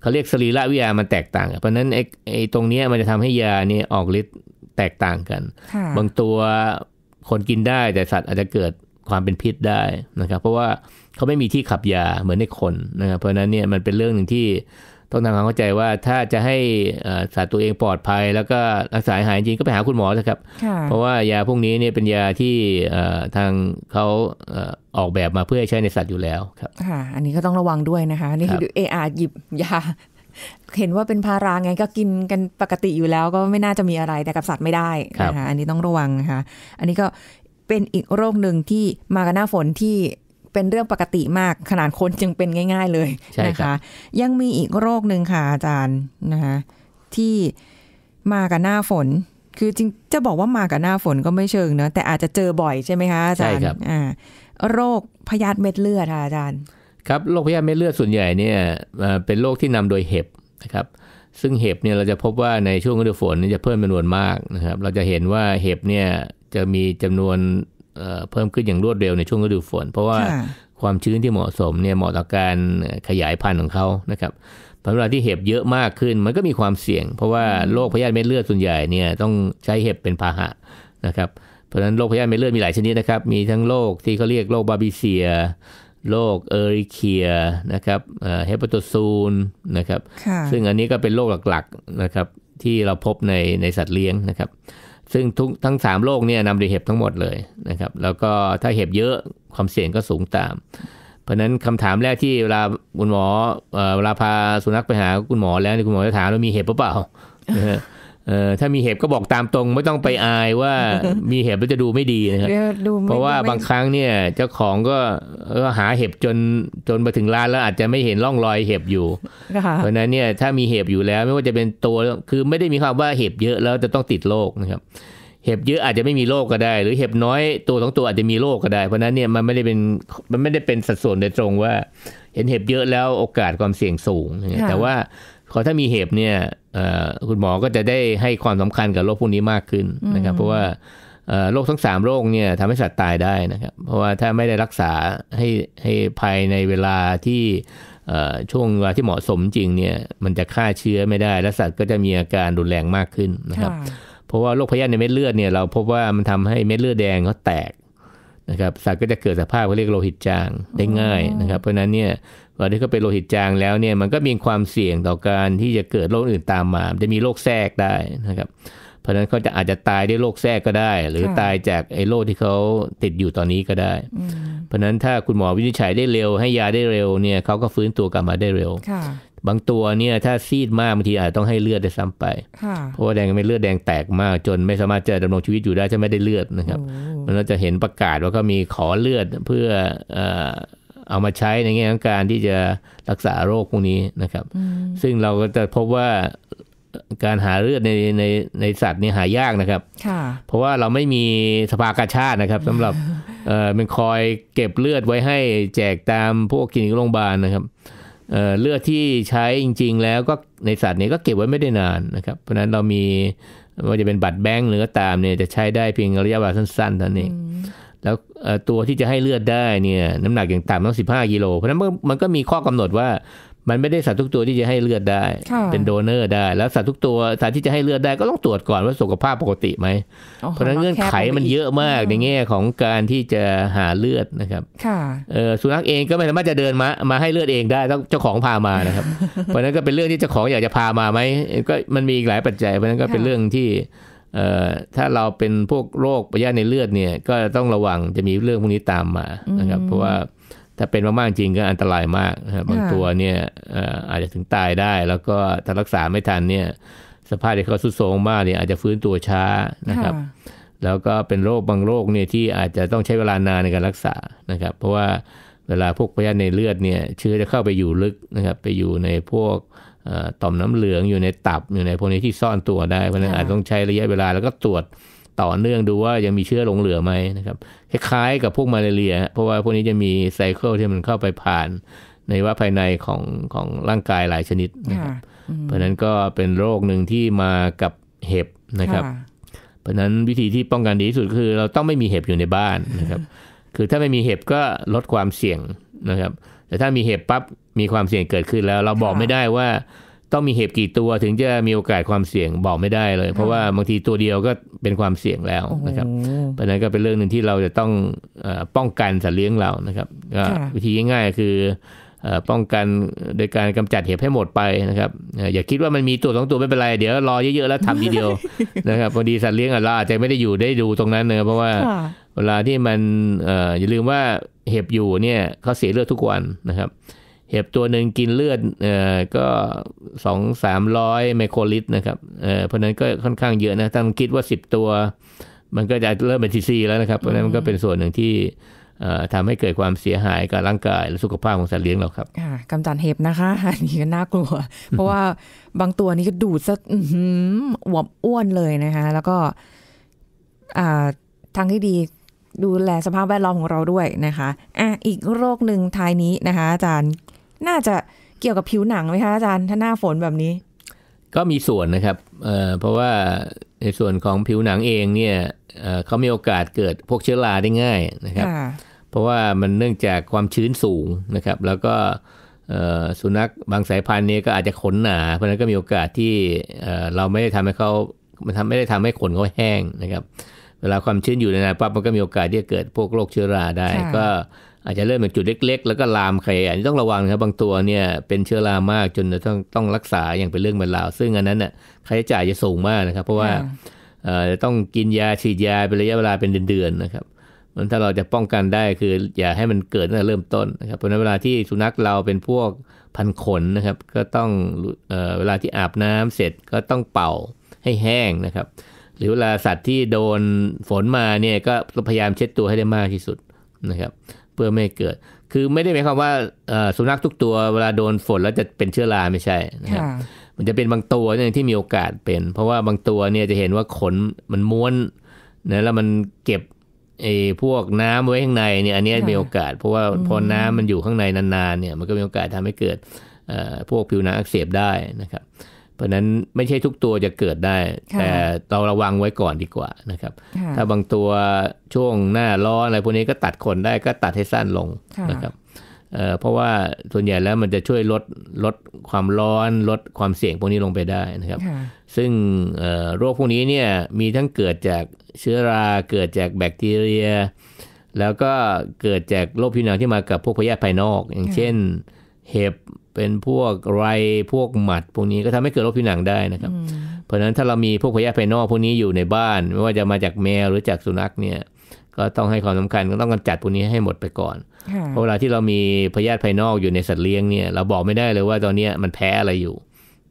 เขาเรียกสรีระวิทยา มันแตกต่างกันเพราะนั้นไอ้ตรงนี้มันจะทำให้ยานี่ออกฤทธิ์แตกต่างกัน บางตัวคนกินได้แต่สัตว์อาจจะเกิดความเป็นพิษได้นะครับ เพราะว่าเขาไม่มีที่ขับยาเหมือนในคนนะครับ เพราะนั้นเนี่ยมันเป็นเรื่องหนึ่งที่ต้องทำความเข้าใจว่าถ้าจะให้สัตว์ตัวเองปลอดภัย แล้วก็รักษาหายจริงก็ไปหาคุณหมอนะครับ เพราะว่ายาพวกนี้เนี่ยเป็นยาที่ทางเขาออกแบบมาเพื่อใช้ในสัตว์อยู่แล้วครับค่ะอันนี้ก็ต้องระวังด้วยนะคะนี่คือเออาหยิบยาเห็นว่าเป็นพาราไงก็กินกันปกติอยู่แล้วก็ไม่น่าจะมีอะไรแต่กับสัตว์ไม่ได้นะคะอันนี้ต้องระวังนะคะอันนี้ก็เป็นอีกโรคหนึ่งที่มากันหน้าฝนที่เป็นเรื่องปกติมากขนาดคนจึงเป็นง่ายๆเลยนะคะยังมีอีกโรคหนึ่งค่ะอาจารย์นะคะที่มากับหน้าฝนคือจริงจะบอกว่ามากับหน้าฝนก็ไม่เชิงเนะแต่อาจจะเจอบ่อยใช่ไหมคะอาจารย์ใช่ครับโรคพยาธิเม็ดเลือดอาจารย์ ครับโรคพยาธิเม็ดเลือดส่วนใหญ่เนี่ยเป็นโรคที่นำโดยเห็บนะครับ ซึ่งเห็บเนี่ยเราจะพบว่าในช่วงฤดูฝนจะเพิ่มจำนวนมากนะครับเราจะเห็นว่าเห็บเนี่ยจะมีจำนวนเพิ่มขึ้นอย่างรวดเร็วในช่วงฤดูฝน เพราะว่าความชื้นที่เหมาะสมเนี่ยเหมาะต่อการขยายพันธุ์ของเขานะครับเวลาที่เห็บเยอะมากขึ้นมันก็มีความเสี่ยง เพราะว่าโรคพยาธิเม็ดเลือดส่วนใหญ่เนี่ยต้องใช้เห็บเป็นพาหะนะครับ เพราะฉะนั้นโรคพยาธิเม็ดเลือดมีหลายชนิดนะครับมีทั้งโรคที่เขาเรียกโรคบาบิเซียโรคเอริเคียนะครับเฮปาโตซูนนะครับ ซึ่งอันนี้ก็เป็นโรคหลักๆนะครับ ที่เราพบในในสัตว์เลี้ยงนะครับซึ่งทุกทั้งสามโรคเนี่ยนำโดยเห็บทั้งหมดเลยนะครับ แล้วก็ถ้าเห็บเยอะความเสี่ยงก็สูงตาม เพราะนั้นคำถามแรกที่เวลาคุณหมอเวลาพาสุนัขไปหาคุณหมอแล้ว คุณหมอจะถามว่ามีเห็บเปล่าเออถ้ามีเห็บก็บอกตามตรงไม่ต้องไปอายว่ามีเห็บแล้วจะดูไม่ดีนะครับเพราะว่าบางครั้งเนี่ยเจ้าของก็ก็หาเห็บจนจนมาถึงร้านแล้วอาจจะไม่เห็นร่องรอยเห็บอยู่เพราะนั้นเนี่ยถ้ามีเห็บอยู่แล้วไม่ว่าจะเป็นตัวคือไม่ได้มีความว่าเห็บเยอะแล้วจะต้องติดโรคนะครับเห็บเยอะอาจจะไม่มีโรคกก็ได้ หรือเห็บน้อยตัวสองตัวอาจจะมีโรคกก็ได้ เพราะนั้นเนี่ยมันไม่ได้เป็นมันไม่ได้เป็นสัดส่วนโดยตรงว่า เห็นเห็บเยอะแล้วโอกาสความเสี่ยงสูงแต่ว่าพอถ้ามีเห็บเนี่ยคุณหมอก็จะได้ให้ความสำคัญกับโรคพวกนี้มากขึ้นนะครับ เพราะว่าโรคทั้งสามโรคเนี่ยทำให้สัตว์ตายได้นะครับ เพราะว่าถ้าไม่ได้รักษาให้ให้ภายในเวลาที่ช่วงเวลาที่เหมาะสมจริงเนี่ย มันจะฆ่าเชื้อไม่ได้และสัตว์ก็จะมีอาการรุนแรงมากขึ้นนะครับ เพราะว่าโรคพยาธิในเม็ดเลือดเนี่ยเราพบว่ามันทำให้เม็ดเลือดแดงเขาแตกนะครับสัตว์ก็จะเกิดสภาพเขาเรียกโลหิตจางได้ง่ายนะครับ เพราะนั้นเนี่ยตอนที่เขาเป็นโลหิตจางแล้วเนี่ยมันก็มีความเสี่ยงต่อการที่จะเกิดโรคอื่นตามมาจะมีโรคแทรกได้นะครับ เพราะฉะนั้นเขาจะอาจจะตายด้วยโรคแทรกก็ได้ หรือตายจากไอ้โรคที่เขาติดอยู่ตอนนี้ก็ได้เพราะฉะนั้นถ้าคุณหมอวินิจฉัยได้เร็วให้ยาได้เร็วเนี่ยเขาก็ฟื้นตัวกลับมาได้เร็วบางตัวเนี่ยถ้าซีดมากบางทีอาจต้องให้เลือดได้ซ้ำไปเพราะว่าแดงเป็นเลือดแดงแตกมากจนไม่สามารถจะดำรงชีวิตอยู่ได้ถ้าไม่ได้เลือดนะครับมันก็จะเห็นประกาศว่าก็มีขอเลือดเพื่อเอามาใช้ในแง่ของการที่จะรักษาโรคพวกนี้นะครับ ซึ่งเราก็จะพบว่าการหาเลือดในในในสัตว์นี่หายากนะครับเพราะว่าเราไม่มีสภากาชาตินะครับสำหรับเออเป็นคอยเก็บเลือดไว้ให้แจกตามพวกกินิกโรงพยาบาลนะครับเเลือดที่ใช้จริง ๆ แล้วก็ในสัตว์นี้ก็เก็บไว้ไม่ได้นานนะครับ เพราะนั้นเรามีว่าจะเป็นบัตรแบงก์หรือก็ตามเนี่ยจะใช้ได้เพียงระยะเวลาสั้นๆเท่านั้นเองแล้วตัวที่จะให้เลือดได้เนี่ยน้ำหนักอย่างต่ำต้องสิบห้ากิโลเพราะนั้นมันก็มีข้อกำหนดว่า มันไม่ได้สัตว์ทุกตัวที่จะให้เลือดได้ เป็นโดเนอร์ได้ แล้วสัตว์ทุกตัวสัตว์ที่จะให้เลือดได้ก็ต้องตรวจก่อนว่า สุขภาพปกติไหม เพราะนั้นเงื่อนไขมันเยอะมากในแง่ของการที่จะหาเลือดนะครับสุนัขเองก็ไม่สามารถจะเดินมา มาให้เลือดเองได้ต้องเจ้าของพามานะครับ เพราะนั้นก็เป็นเรื่องที่เจ้าของอยากจะพามาไหมก็มันมีหลายปัจจัยเพราะนั้นก็เป็นเรื่องที่ถ้าเราเป็นพวกโรคประยะในเลือดเนี่ย ก็ต้องระวังจะมีเรื่องพวกนี้ตามมานะครับ เพราะว่าถ้าเป็นมากๆจริงก็อันตรายมาก บางตัวเนี่ยอาจจะถึงตายได้ แล้วก็ถ้ารักษาไม่ทันเนี่ย สภาพที่เขาสุดโทรมากเนี่ยอาจจะฟื้นตัวช้านะครับ แล้วก็เป็นโรคบางโรคเนี่ยที่อาจจะต้องใช้เวลานานในการรักษานะครับ เพราะว่าเวลาพวกพยาธิในเลือดเนี่ยเชื้อจะเข้าไปอยู่ลึกนะครับ ไปอยู่ในพวกต่อมน้ำเหลืองอยู่ในตับอยู่ในพวกนี้ ที่ซ่อนตัวได้ เพราะนั้นอาจต้องใช้ระยะเวลาแล้วก็ตรวจต่อเนื่องดูว่ายังมีเชื้อหลงเหลือไหมนะครับ คล้ายๆ กับพวกมาเรียเพราะว่าพวกนี้จะมีไซเคิลที่มันเข้าไปผ่าน ในว่าภายในของของร่างกายหลายชนิดนะครับเพราะนั้นก็เป็นโรคหนึ่งที่มากับเห็บนะครับ เพราะนั้นวิธีที่ป้องกันดีที่สุดคือเราต้องไม่มีเห็บอยู่ในบ้านนะครับ คือถ้าไม่มีเห็บก็ลดความเสี่ยงนะครับ แต่ถ้ามีเห็บปั๊บมีความเสี่ยงเกิดขึ้นแล้วเราบอกไม่ได้ว่าต้องมีเห็บกี่ตัวถึงจะมีโอกาสความเสี่ยงบอกไม่ได้เลย เพราะว่าบางทีตัวเดียวก็เป็นความเสี่ยงแล้วนะครับเพราะนั้นก็เป็นเรื่องหนึ่งที่เราจะต้องป้องกันสัตว์เลี้ยงเรานะครับวิธีง่ายๆคือป้องกันโดยการกำจัดเห็บให้หมดไปนะครับอย่าคิดว่ามันมีตัวสองตัวไม่เป็นไรเดี๋ยวรอเยอะๆแล้วทำทีเดียวนะครับ พอดีสัตว์เลี้ยงเราอาจจะไม่ได้อยู่ได้ดูตรงนั้นเนอะเพราะว่าเวลาที่มันอย่าลืมว่าเห็บอยู่เนี่ยเขาเสียเลือดทุกวันนะครับเห็บตัวหนึ่งกินเลือดเอ่อก็สองสามร้อยไมโครลิตรนะครับเอ่อเพราะนั้นก็ค่อนข้างเยอะนะ ถ้าคิดว่าสิบตัว มันก็จะเริ่มเป็นทีซีแล้วนะครับ เพราะนั้นมันก็เป็นส่วนหนึ่งที่ทำให้เกิดความเสียหายกับร่างกายและสุขภาพของสัตว์เลี้ยงเราครับกำจัดเห็บนะคะอันนี้ก็น่ากลัว เพราะว่าบางตัวนี้ก็ดูดซะอวบอ้วนเลยนะคะ แล้วก็ทางที่ดีดูแลสภาพแวดล้อมของเราด้วยนะคะ อ่ะอีกโรคหนึ่งทายนี้นะคะ อาจารย์น่าจะเกี่ยวกับผิวหนังไหมคะอาจารย์ถ้าหน้าฝนแบบนี้ ก็มีส่วนนะครับเเพราะว่าในส่วนของผิวหนังเองเนี่ยเเขามีโอกาสเกิดพวกเชื้อราได้ง่ายนะครับ เพราะว่ามันเนื่องจากความชื้นสูงนะครับ แล้วก็สุนัขบางสายพันธุ์นี้ก็อาจจะขนหนา เพราะนั้นก็มีโอกาสที่เราไม่ได้ทำให้เขามันทำไม่ได้ทำให้ขนเขาแห้งนะครับเวลาความชื้นอยู่ในน้นปั๊บมันก็มีโอกาสที่จะเกิดพวกโรคเชื้อราได้ก็อาจจะเริ่มจากจุดเล็กๆ แล้วก็ลามใครอันนี้ต้องระวังนะครับ บางตัวเนี่ยเป็นเชื้อรามากจนต้องต้องรักษาอย่างเป็นเรื่องเป็นราวซึ่งอันนั้นน่ะค่าใช้จ่ายจะสูงมากนะครับ เพราะว่าจะต้องกินยาฉีดยาเป็นระยะเวลาเป็นเดือนๆนะครับมันถ้าเราจะป้องกันได้คืออย่าให้มันเกิดตั้งแต่เริ่มต้นนะครับ เพราะนั้นเวลาที่สุนัขเราเป็นพวกพันขนนะครับ ก็ต้องเเวลาที่อาบน้ำเสร็จก็ต้องเป่าให้แห้งนะครับ หรือเวลาสัตว์ที่โดนฝนมาเนี่ยก็พยายามเช็ดตัวให้ได้มากที่สุดนะครับเพื่อไม่เกิด คือไม่ได้หมายความว่า สุนัขทุกตัวเวลาโดนฝนแล้วจะเป็นเชื้อราไม่ใช่นะครับ มันจะเป็นบางตัวเนี่ยที่มีโอกาสเป็น เพราะว่าบางตัวเนี่ยจะเห็นว่าขนมันม้วนนะแล้วมันเก็บไอ้พวกน้ำไว้ข้างในเนี่ยอันนี้มีโอกาส เพราะว่าพอน้ำมันอยู่ข้างในนานๆเนี่ยมันก็มีโอกาสทำให้เกิดพวกผิวหนังอักเสบได้นะครับเพราะนั้นไม่ใช่ทุกตัวจะเกิดได้ แต่เราระวังไว้ก่อนดีกว่านะครับ ถ้าบางตัวช่วงหน้าร้อนอะไรพวกนี้ก็ตัดขนได้ก็ตัดให้สั้นลงนะครับเพราะว่าส่วนใหญ่แล้วมันจะช่วยลดลดความร้อนลดความเสี่ยงพวกนี้ลงไปได้นะครับ ซึ่งโรคพวกนี้เนี่ยมีทั้งเกิดจากเชื้อราเกิดจากแบคทีเรีย แล้วก็เกิดจากโรคผิวหนังที่มากับพวกพยาธิภายนอก อย่างเช่นเห็บเป็นพวกไรพวกหมัดพวกนี้ก็ทำให้เกิดโรคผิวหนังได้นะครับ เพราะฉะนั้นถ้าเรามีพวกพยาธิภายนอกพวกนี้อยู่ในบ้านไม่ว่าจะมาจากแมวหรือจากสุนัขเนี่ยก็ต้องให้ความสำคัญก็ต้องกำจัดพวกนี้ให้หมดไปก่อน เพราะเวลาที่เรามีพยาธิภายนอกอยู่ในสัตว์เลี้ยงเนี่ยเราบอกไม่ได้เลยว่าตอนนี้มันแพ้อะไรอยู่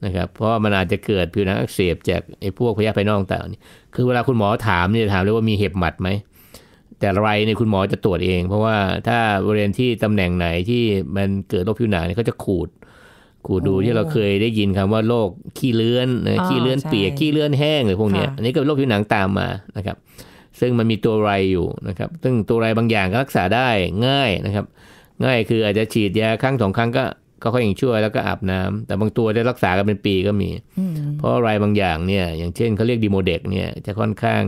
นะครับ เพราะมันอาจจะเกิดผิวหนังอักเสบจากไอ้พวกพยาธิภายนอกต่างๆนี่คือเวลาคุณหมอถามเนี่ยถามเลยว่ามีเห็บหมัดไหมแต่ไรเนี่ยคุณหมอจะตรวจเอง เพราะว่าถ้าบริเวณที่ตำแหน่งไหนที่มันเกิดโรคผิวหนังเนี่ยเขาจะขูด ขูดดูที่เราเคยได้ยินคำว่าโรคขี้เลื้อนนะขี้เลื้อนเปียกขี้เลื้อนแห้งหรือพวกนี้อันนี้ก็เป็นโรคผิวหนังตามมานะครับ ซึ่งมันมีตัวไรอยู่นะครับ ซึ่งตัวไรบางอย่างก็รักษาได้ ง่ายนะครับ ง่ายคืออาจจะฉีดยาครั้งสองครั้งก็ก็ค่อยอย่างช่วยแล้วก็อาบน้ำ แต่บางตัวได้รักษากันเป็นปีก็มีเพราะไรบางอย่างเนี่ย อย่างเช่นเขาเรียกดีโมเด็กเนี่ยจะค่อนข้าง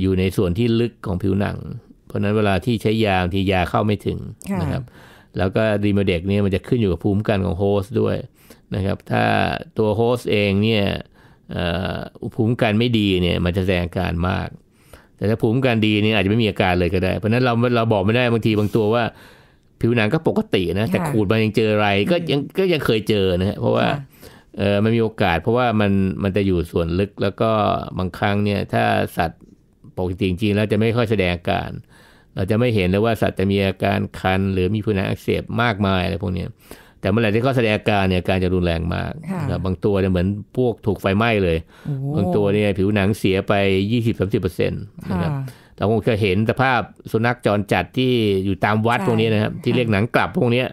อยู่ในส่วนที่ลึกของผิวหนัง เพราะนั้นเวลาที่ใช้ยาที่ยาเข้าไม่ถึงนะครับแล้วก็ดีมาเด็กเนี่ยมันจะขึ้นอยู่กับภูมิคกันของโฮสต์ด้วยนะครับถ้าตัวโฮสต์เองเนี่ยภูมิคกันไม่ดีเนี่ยมันจะแสดงอาการมาก แต่ถ้าภูมิคกันดีเนี่ยอาจจะไม่มีอาการเลยก็ได้เพราะนั้นเราเราบอกไม่ได้บางทีบางตัวว่า ผิวหนังก็ปกตินะแต่ขูดมายังเจออะไรก็ยังก็ยังเคยเจอนะเพราะว่าเออมันมีโอกาสเพราะว่ามันมันจะอยู่ส่วนลึกแล้วก็บางครั้งเนี่ยถ้าสัตว์ปกติจริงๆแล้วจะไม่ค่อยแสดงอาการ เราจะไม่เห็นเลยว่าสัตว์จะมีอาการคันหรือมีพื้นอักเสบมากมายอะไรพวกนี้แต่เมื่อไหร่ที่เขาแสดงอาการเนี่ยการจะรุนแรงมากนะบางตัวเนี่ยเหมือนพวกถูกไฟไหม้เลย บางตัวเนี่ยผิวหนังเสียไป20-30%นะครับเราคงจะเห็นสภาพสุนัขจรจัดที่อยู่ตามวัดพวกนี้นะครับที่เรียกหนังกลับพวกนี้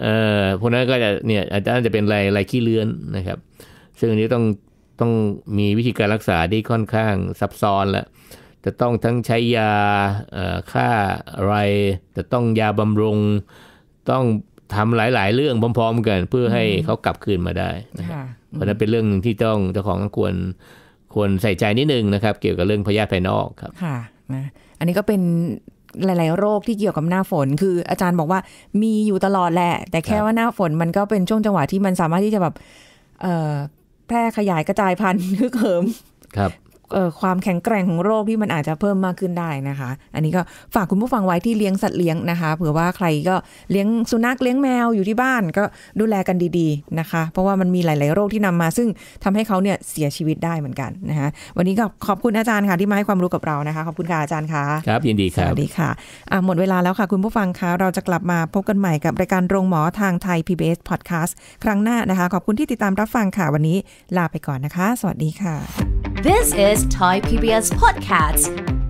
เอ่อพวกนั้นก็จะเนี่ยอาจจะเป็นลายลายขี้เลื้อนนะครับ ซึ่งอันนี้ต้องต้องมีวิธีการรักษาที่ค่อนข้างซับซ้อนและจะต้องทั้งใช้ยาฆ่าไร จะต้องยาบำรุงต้องทำหลายๆเรื่องพร้อมๆกันเพื่อให้เขากลับคืนมาได้นะเพราะนั้นเป็นเรื่องที่ต้องเจ้าของต้องควรควรใส่ใจนิดนึงนะครับเกี่ยวกับเรื่องพยาธิภายนอกครับค่ะนะอันนี้ก็เป็นหลายๆ โรคที่เกี่ยวกับหน้าฝน คืออาจารย์บอกว่ามีอยู่ตลอดแหละ แต่แค่ว่าหน้าฝนมันก็เป็นช่วงจังหวะที่มันสามารถที่จะแบบแพร่ขยายกระจายพันธุ์คือเขิมความแข็งแกร่งของโรคที่มันอาจจะเพิ่มมากขึ้นได้นะคะ อันนี้ก็ฝากคุณผู้ฟังไว้ที่เลี้ยงสัตว์เลี้ยงนะคะเผื่อว่าใครก็เลี้ยงสุนัขเลี้ยงแมวอยู่ที่บ้านก็ดูแลกันดี ๆนะคะ เพราะว่ามันมีหลาย ๆโรคที่นำมา ซึ่งทำให้เขาเนี่ยเสียชีวิตได้เหมือนกันนะคะวันนี้ก็ขอบคุณอาจารย์ค่ะ ที่มาให้ความรู้กับเรานะคะ ขอบคุณค่ะอาจารย์ค่ะครับยินดีครับสวัสดีค่ะหมดเวลาแล้วค่ะ คุณผู้ฟังคะเราจะกลับมาพบกันใหม่ กับรายการโรงหมอทางไทย PBS Podcast ครั้งหน้านะคะ ขอบคุณที่ติดตามรับฟังค่ะวันนี้ลาไปก่อนนะคะ สวัสดีค่ะ This is Thai PBS Podcast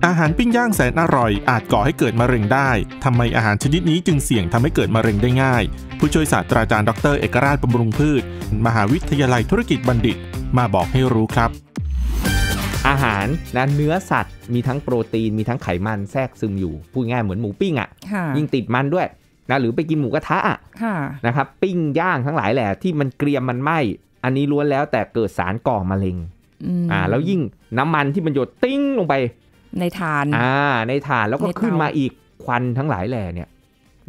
อาหารปิ้งย่างแสนอร่อย อาจก่อให้เกิดมะเร็งได้ ทำไมอาหารชนิดนี้จึงเสี่ยงทำให้เกิดมะเร็งได้ง่าย ผู้ช่วยศาสตราจารย์ดร เอกราชบำรุงพืช มหาวิทยาลัยธุรกิจบัณฑิต มาบอกให้รู้ครับ อาหารนะเนื้อสัตว์มีทั้งโปรตีน มีทั้งไขมันแทรกซึมอยู่พูดง่ายเหมือนหมูปิ้งอะ่ะ ยิ่งติดมันด้วยนะหรือไปกินหมูกระทะอ่ะนะครับปิ้งย่างทั้งหลายแหละ ที่มันเกรียมมันไหมอันนี้ล้วนแล้วแต่เกิดสารก่อมะเร็งอ่าแล้วยิ่งน้ำมันที่มันหยดติ้งลงไป ในฐานอ่าในฐานแล้วก็ขึ้นมาอีกควันทั้งหลายแหล่เนี่ย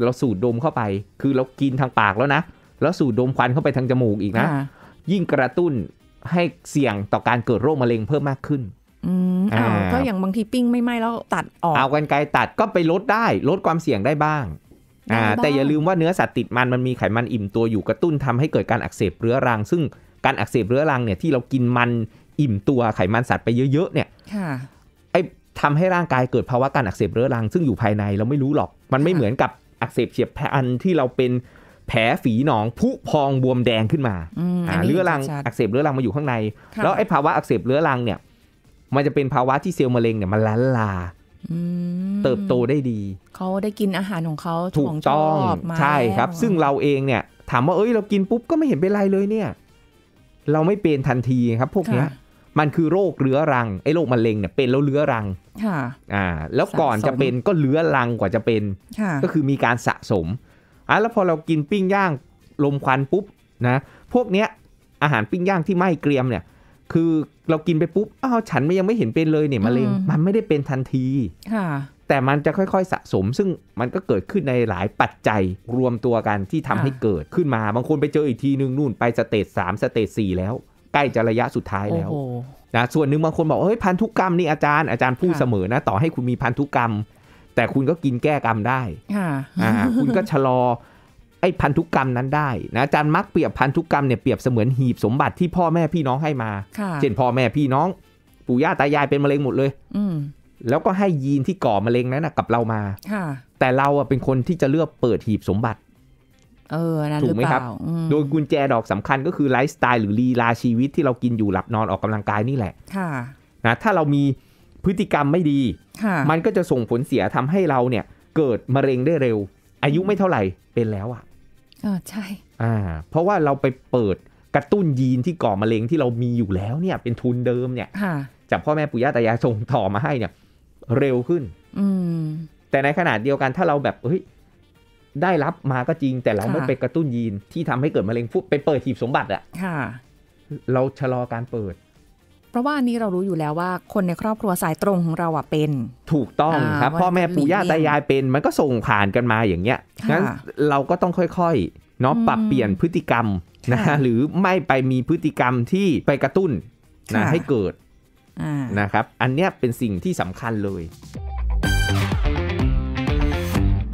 เราสูดดมเข้าไปคือเรากินทางปากแล้วนะแล้วสูดดมควันเข้าไปทางจมูกอีกนะยิ่งกระตุ้นให้เสี่ยงต่อการเกิดโรคมะเร็งเพิ่มมากขึ้นอ่าก็อย่างบางทีปิ้งไม่ไหม้แล้วตัดออกเอากันไกลตัดก็ไปลดได้ ลดความเสี่ยงได้บ้างอ่าแต่อย่าลืมว่าเนื้อสัตว์ติดมันมันมีไขมันอิ่มตัวอยู่กระตุ้นทำให้เกิดการอักเสบเรื้อรังซึ่งการอักเสบเรื้อรังเนี่ยที่เรากินมันอิ่มตัวไขมันสัตว์ไปเยอะๆเนี่ยไอ้ทำให้ร่างกายเกิดภาวะการอักเสบเรื้อรังซึ่งอยู่ภายในเราไม่รู้หรอก มันไม่เหมือนกับอักเสบเฉียบพลันที่เราเป็นแผลฝีหนองผุพองบวมแดงขึ้นมาเรื้อรังอักเสบเรื้อรังมาอยู่ข้างใน แล้วไอ้ภาวะอักเสบเรื้อรังเนี่ย มันจะเป็นภาวะที่เซลล์มะเร็งเนี่ยมันล้นลาเติบโตได้ดี เขาได้กินอาหารของเขาถูกต้องใช่ครับ ซึ่งเราเองเนี่ย ถามว่าเอ้ยเรากินปุ๊บก็ไม่เห็นเป็นไรเลยเนี่ย เราไม่เป็นทันทีครับ พวกเนี้ยมันคือโรคเรื้อรัง ไอ้โรคมะเร็งเนี่ยเป็นแล้วเรื้อรัง ค่ะ อ่า แล้วก่อนจะเป็นก็เรื้อรังกว่าจะเป็น ค่ะ ก็คือมีการสะสม อ่ะแล้วพอเรากินปิ้งย่างลมควันปุ๊บนะ พวกเนี้ยอาหารปิ้งย่างที่ไหม้เกรียมเนี่ย คือเรากินไปปุ๊บ อ้าวฉันไม่ยังไม่เห็นเป็นเลยเนี่ยมะเร็งมันไม่ได้เป็นทันที ค่ะ แต่มันจะค่อยๆสะสม ซึ่งมันก็เกิดขึ้นในหลายปัจจัยรวมตัวกันที่ทำให้เกิดขึ้นมา บางคนไปเจออีกทีนึงนู่นไปสเตจสามสเตจสี่แล้วใกล้จะระยะสุดท้ายแล้วนะส่วนหนึ่งบางคนบอกเฮ้ยพันธุกรรมนี่อาจารย์อาจารย์พูดเสมอนะต่อให้คุณมีพันธุกรรม แต่คุณก็กินแก้กรรมได้อ่าคุณก็ชะลอไอ้พันธุกรรมนั้นได้นะอาจารย์มักเปรียบพันธุกรรมเนี่ยเปรียบเสมือนหีบสมบัติที่พ่อแม่พี่น้องให้มาเช่นพ่อแม่พี่น้อง ปู่ย่าตายายเป็นมะเร็งหมดเลยแล้วก็ให้ยีนที่ก่อมะเร็งนั้นนะกับเรามาแต่เราเป็นคนที่จะเลือกเปิดหีบสมบัติเออนั่นถูกไหมครับโดยกุญแจดอกสำคัญก็คือ ไลฟ์สไตล์หรือ ลีลาชีวิตที่เรากินอยู่หลับนอนออกกำลังกายนี่แหละค่ะนะถ้าเรามีพฤติกรรมไม่ดี มันก็จะส่งผลเสียทำให้เราเนี่ย เกิดมะเร็งได้เร็ว อายุไม่เท่าไหร่เป็นแล้วอ่ะเออใช่ อ่า เพราะว่าเราไปเปิดกระตุ้นยีนที่ก่อมะเร็งที่เรามีอยู่แล้วเนี่ยเป็นทุนเดิมเนี่ยจากพ่อแม่ปู่ย่าตายายส่งต่อมาให้เนี่ย เร็วขึ้นอืแต่ในขนาดเดียวกันถ้าเราแบบเฮ้ยได้รับมาก็จริง แต่เราไม่ไปกระตุ้นยีนที่ทำให้เกิดมะเร็งฟุบไปเปิดหีบสมบัติอะ่ะเราชะลอการเปิด เพราะว่าอันนี้เรารู้อยู่แล้วว่าคนในครอบครัวสายตรงของเราอะเป็น ถูกต้องครับพ่อแม่ปู่ย่าตายายเป็น มันก็ส่งผ่านกันมาอย่างเงี้ยงั้นเราก็ต้องค่อยๆเนาะปรับเปลี่ยนพฤติกรรมนะหรือไม่ไปมีพฤติกรรมที่ไปกระตุ้นนะให้เกิดนะครับอันเนี้ยเป็นสิ่งที่สำคัญเลย